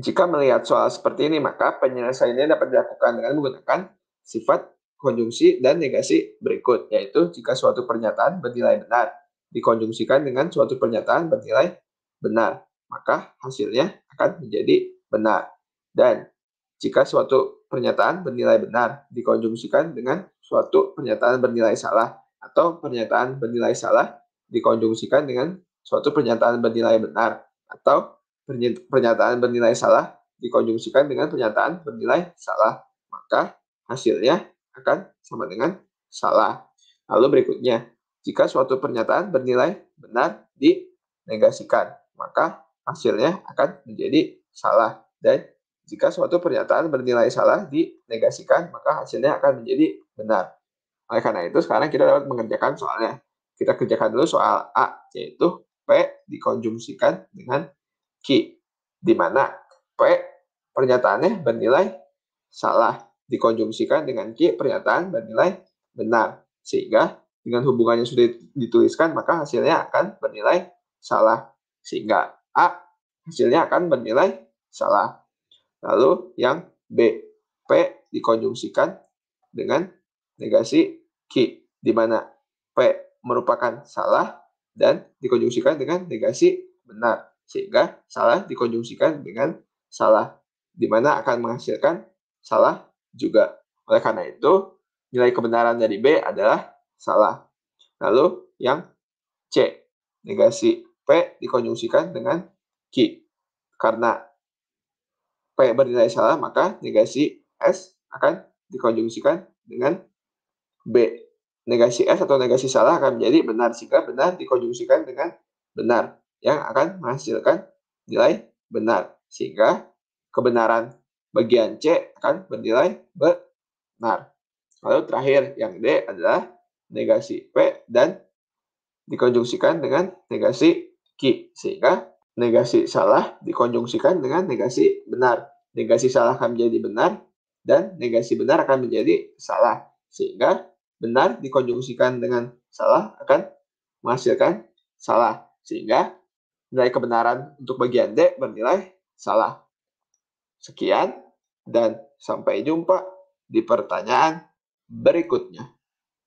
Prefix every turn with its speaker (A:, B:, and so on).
A: Jika melihat soal seperti ini, maka penyelesaiannya dapat dilakukan dengan menggunakan sifat konjungsi dan negasi berikut, yaitu jika suatu pernyataan bernilai benar dikonjungsikan dengan suatu pernyataan bernilai benar, maka hasilnya akan menjadi benar. Dan jika suatu pernyataan bernilai benar dikonjungsikan dengan suatu pernyataan bernilai salah, atau pernyataan bernilai salah dikonjungsikan dengan suatu pernyataan bernilai benar, atau pernyataan bernilai salah dikonjungsikan dengan pernyataan bernilai salah, maka hasilnya akan sama dengan salah. Lalu berikutnya, jika suatu pernyataan bernilai benar dinegasikan, maka hasilnya akan menjadi salah. Dan jika suatu pernyataan bernilai salah dinegasikan, maka hasilnya akan menjadi benar. Oleh karena itu, sekarang kita dapat mengerjakan soalnya. Kita kerjakan dulu soal A, yaitu P dikonjungsikan dengan Ki, di mana P pernyataannya bernilai salah dikonjungsikan dengan Ki pernyataan bernilai benar. Sehingga dengan hubungannya sudah dituliskan maka hasilnya akan bernilai salah. Sehingga A hasilnya akan bernilai salah. Lalu yang B, P dikonjungsikan dengan negasi Q di mana P merupakan salah dan dikonjungsikan dengan negasi benar sehingga salah dikonjungsikan dengan salah di mana akan menghasilkan salah juga. Oleh karena itu, nilai kebenaran dari B adalah salah. Lalu yang C, negasi P dikonjungsikan dengan Q. Karena P bernilai salah, maka negasi S akan dikonjungsikan dengan B. Negasi S atau negasi salah akan menjadi benar, sehingga benar dikonjungsikan dengan benar yang akan menghasilkan nilai benar. Sehingga kebenaran bagian C akan bernilai benar. Lalu terakhir yang D adalah negasi P dan dikonjungsikan dengan negasi Q. Sehingga negasi salah dikonjungsikan dengan negasi benar. Negasi salah akan menjadi benar dan negasi benar akan menjadi salah. Sehingga benar dikonjungsikan dengan salah akan menghasilkan salah. Sehingga nilai kebenaran untuk bagian D bernilai salah. Sekian dan sampai jumpa di pertanyaan berikutnya.